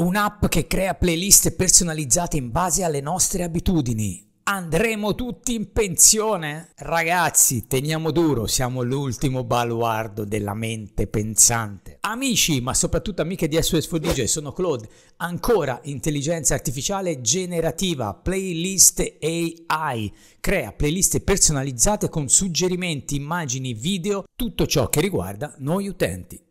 Un'app che crea playlist personalizzate in base alle nostre abitudini. Andremo tutti in pensione? Ragazzi, teniamo duro, siamo l'ultimo baluardo della mente pensante. Amici, ma soprattutto amiche di SOS 4DJ, sono Claude. Ancora intelligenza artificiale generativa, playlist AI. Crea playlist personalizzate con suggerimenti, immagini, video, tutto ciò che riguarda noi utenti.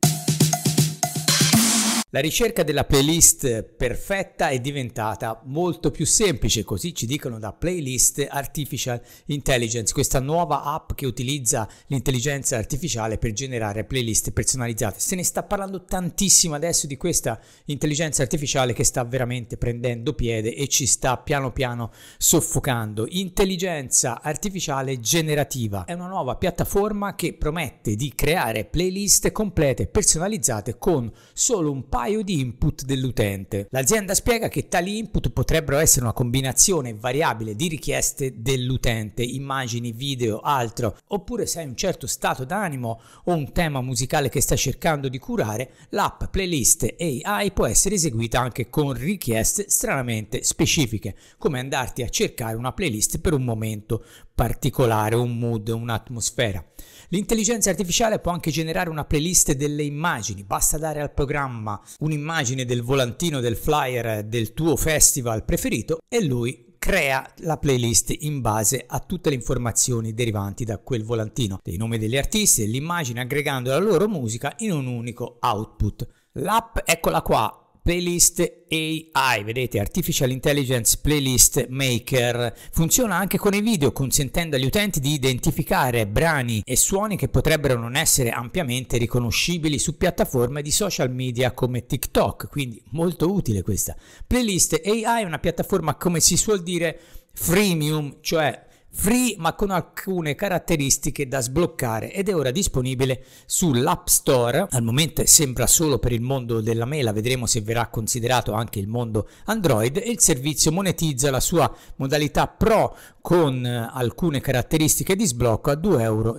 La ricerca della playlist perfetta è diventata molto più semplice, così ci dicono da Playlist Artificial Intelligence, questa nuova app che utilizza l'intelligenza artificiale per generare playlist personalizzate. Se ne sta parlando tantissimo adesso di questa intelligenza artificiale che sta veramente prendendo piede e ci sta piano piano soffocando. Intelligenza artificiale generativa è una nuova piattaforma che promette di creare playlist complete personalizzate con solo un paio paio di input dell'utente. L'azienda spiega che tali input potrebbero essere una combinazione variabile di richieste dell'utente, immagini, video, altro, oppure se hai un certo stato d'animo o un tema musicale che stai cercando di curare, l'app playlist AI può essere eseguita anche con richieste stranamente specifiche, come andarti a cercare una playlist per un momento particolare, un mood, un'atmosfera. L'intelligenza artificiale può anche generare una playlist delle immagini, basta dare al programma un'immagine del volantino, del flyer del tuo festival preferito e lui crea la playlist in base a tutte le informazioni derivanti da quel volantino, dei nomi degli artisti, e dell'immagine, aggregando la loro musica in un unico output. L'app, eccola qua, playlist AI, vedete Artificial Intelligence Playlist Maker, funziona anche con i video consentendo agli utenti di identificare brani e suoni che potrebbero non essere ampiamente riconoscibili su piattaforme di social media come TikTok, quindi molto utile questa. Playlist AI è una piattaforma come si suol dire freemium, cioè free ma con alcune caratteristiche da sbloccare ed è ora disponibile sull'App Store. Al momento sembra solo per il mondo della mela, vedremo se verrà considerato anche il mondo Android il servizio monetizza la sua modalità Pro con eh, alcune caratteristiche di sblocco a 2,99 euro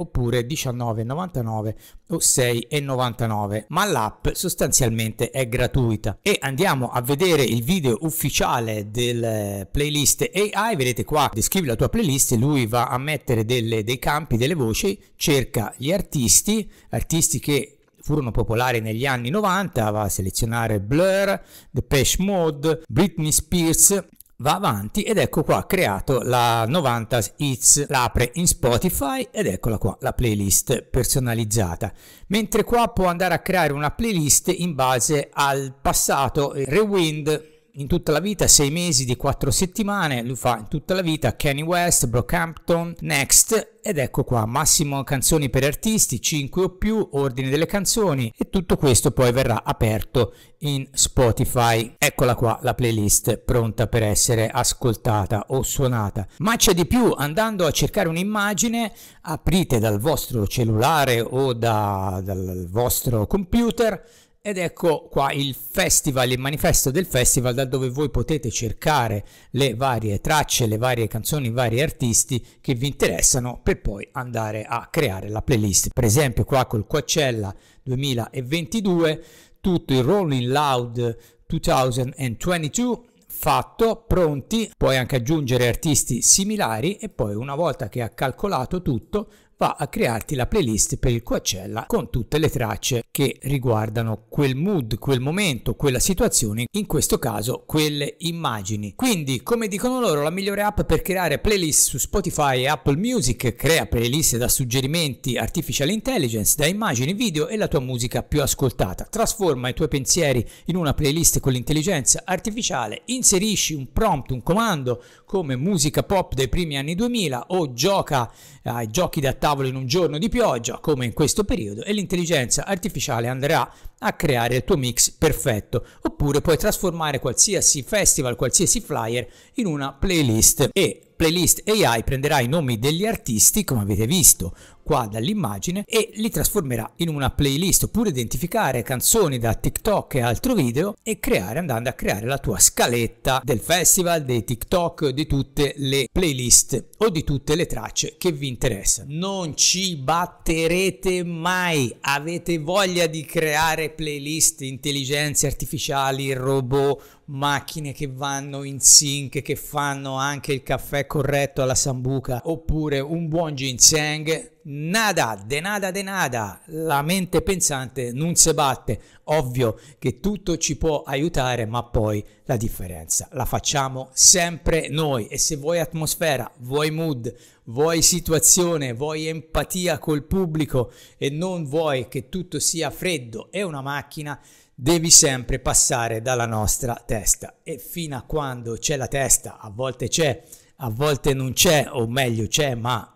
oppure 19,99 o 6,99 ma l'app sostanzialmente è gratuita e andiamo a vedere il video ufficiale del eh, playlist AI vedete qua descrizione scrivi la tua playlist lui va a mettere delle, dei campi, delle voci, cerca gli artisti, artisti che furono popolari negli anni 90, va a selezionare Blur, Depeche Mode, Britney Spears, va avanti ed ecco qua ha creato la 90 Hits, l'apre in Spotify ed eccola qua la playlist personalizzata. Mentre qua può andare a creare una playlist in base al passato, rewind in tutta la vita, 6 mesi di 4 settimane, lui fa in tutta la vita Kenny West, Brockhampton, Next ed ecco qua, massimo canzoni per artisti, 5 o più, ordine delle canzoni e tutto questo poi verrà aperto in Spotify. Eccola qua la playlist pronta per essere ascoltata o suonata. Ma c'è di più, andando a cercare un'immagine, aprite dal vostro cellulare o da, dal vostro computer ed ecco qua il festival, il manifesto del festival, da dove voi potete cercare le varie tracce, le varie canzoni, i vari artisti che vi interessano per poi andare a creare la playlist. Per esempio qua col Coachella 2022, tutto il Rolling Loud 2022 fatto, pronti, puoi anche aggiungere artisti similari e poi una volta che ha calcolato tutto va a crearti la playlist per il Coachella con tutte le tracce che riguardano quel mood, quel momento, quella situazione, in questo caso quelle immagini. Quindi, come dicono loro, la migliore app per creare playlist su Spotify e Apple Music crea playlist da suggerimenti artificial intelligence, da immagini, video e la tua musica più ascoltata. Trasforma i tuoi pensieri in una playlist con l'intelligenza artificiale, inserisci un prompt, un comando come musica pop dei primi anni 2000 o gioca ai eh, giochi da tavolo in un giorno di pioggia, come in questo periodo, e l'intelligenza artificiale andrà a creare il tuo mix perfetto. Oppure puoi trasformare qualsiasi festival, qualsiasi flyer in una playlist e playlist AI prenderà i nomi degli artisti, come avete visto qua dall'immagine, e li trasformerà in una playlist, oppure identificare canzoni da TikTok e altro video e creare, andando a creare la tua scaletta del festival, dei TikTok, di tutte le playlist o di tutte le tracce che vi interessano. Non ci batterete mai, avete voglia di creare playlist, intelligenze artificiali, robot, macchine che vanno in sync, che fanno anche il caffè corretto alla sambuca, oppure un buon ginseng nada, de nada, de nada, la mente pensante non si batte. Ovvio che tutto ci può aiutare, ma poi la differenza la facciamo sempre noi. E se vuoi atmosfera, vuoi mood, vuoi situazione, vuoi empatia col pubblico e non vuoi che tutto sia freddo e una macchina, devi sempre passare dalla nostra testa. E fino a quando c'è la testa, a volte c'è, a volte non c'è, o meglio c'è, ma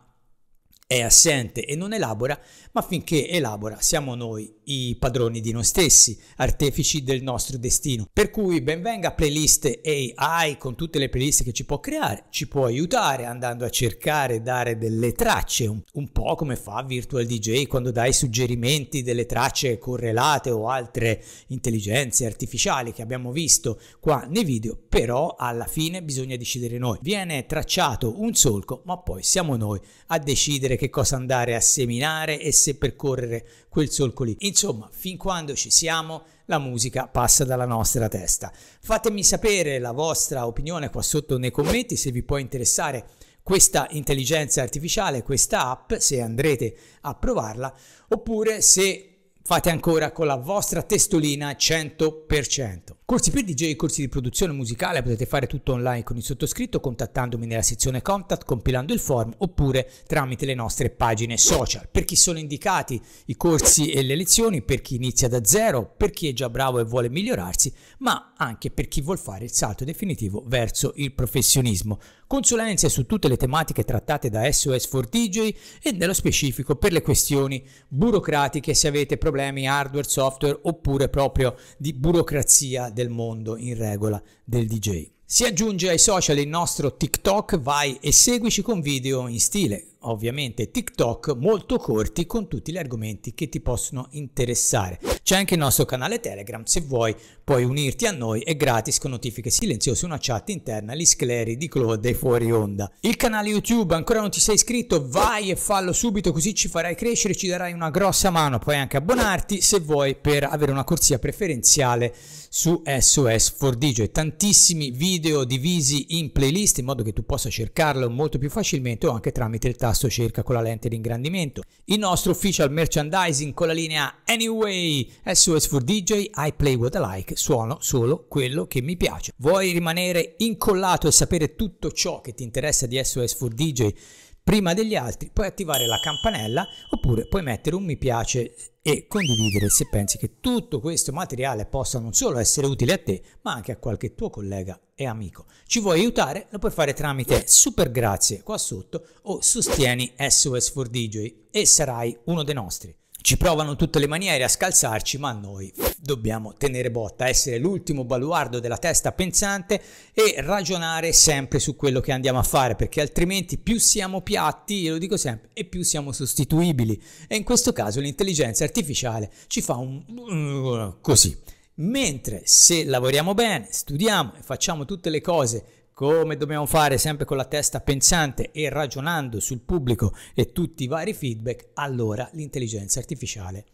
è assente e non elabora, ma finché elabora siamo noi i padroni di noi stessi, artefici del nostro destino. Per cui benvenga playlist AI con tutte le playlist che ci può creare, ci può aiutare andando a cercare dare delle tracce, un, un po' come fa Virtual DJ quando dai suggerimenti delle tracce correlate o altre intelligenze artificiali che abbiamo visto qua nei video, però alla fine bisogna decidere noi. Viene tracciato un solco, ma poi siamo noi a decidere che cosa andare a seminare e se percorrere quel solco lì. Insomma, Insomma, fin quando ci siamo, la musica passa dalla nostra testa. Fatemi sapere la vostra opinione qua sotto nei commenti se vi può interessare questa intelligenza artificiale, questa app, se andrete a provarla, oppure se fate ancora con la vostra testolina 100%. Corsi per DJ e corsi di produzione musicale potete fare tutto online con il sottoscritto contattandomi nella sezione contact, compilando il form oppure tramite le nostre pagine social. Per chi sono indicati i corsi e le lezioni, per chi inizia da zero, per chi è già bravo e vuole migliorarsi, ma anche per chi vuol fare il salto definitivo verso il professionismo. Consulenze su tutte le tematiche trattate da SOS for DJ e nello specifico per le questioni burocratiche se avete problemi hardware, software oppure proprio di burocrazia del mondo in regola del DJ. Si aggiunge ai social il nostro TikTok, vai e seguici con video in stile, ovviamente TikTok molto corti con tutti gli argomenti che ti possono interessare. C'è anche il nostro canale Telegram, se vuoi puoi unirti a noi è gratis con notifiche silenziose una chat interna agli scleri di Claude e fuori onda. Il canale YouTube, ancora non ti sei iscritto? Vai e fallo subito così ci farai crescere, ci darai una grossa mano, puoi anche abbonarti se vuoi per avere una corsia preferenziale su SOS 4Digio e tantissimi video divisi in playlist in modo che tu possa cercarlo molto più facilmente o anche tramite il tasto cerca con la lente di ingrandimento. Il nostro official merchandising con la linea Anyway SOS for DJ, I play what I like, suono solo quello che mi piace. Vuoi rimanere incollato e sapere tutto ciò che ti interessa di SOS for DJ prima degli altri? Puoi attivare la campanella oppure puoi mettere un mi piace e condividere se pensi che tutto questo materiale possa non solo essere utile a te, ma anche a qualche tuo collega e amico. Ci vuoi aiutare? Lo puoi fare tramite super grazie qua sotto o sostieni SOS for DJ e sarai uno dei nostri. Ci provano tutte le maniere a scalzarci, ma noi dobbiamo tenere botta, essere l'ultimo baluardo della testa pensante e ragionare sempre su quello che andiamo a fare, perché altrimenti più siamo piatti, io lo dico sempre, e più siamo sostituibili. E in questo caso l'intelligenza artificiale ci fa un così. Mentre se lavoriamo bene, studiamo e facciamo tutte le cose come dobbiamo fare sempre con la testa pensante e ragionando sul pubblico e tutti i vari feedback, allora l'intelligenza artificiale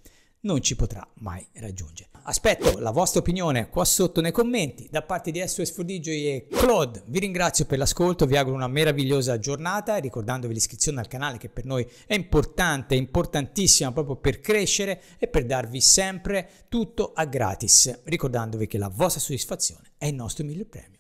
non ci potrà mai raggiungere. Aspetto la vostra opinione qua sotto nei commenti. Da parte di SOS for DJ e Claude vi ringrazio per l'ascolto, vi auguro una meravigliosa giornata, ricordandovi l'iscrizione al canale che per noi è importante, importantissima proprio per crescere e per darvi sempre tutto a gratis, ricordandovi che la vostra soddisfazione è il nostro miglior premio.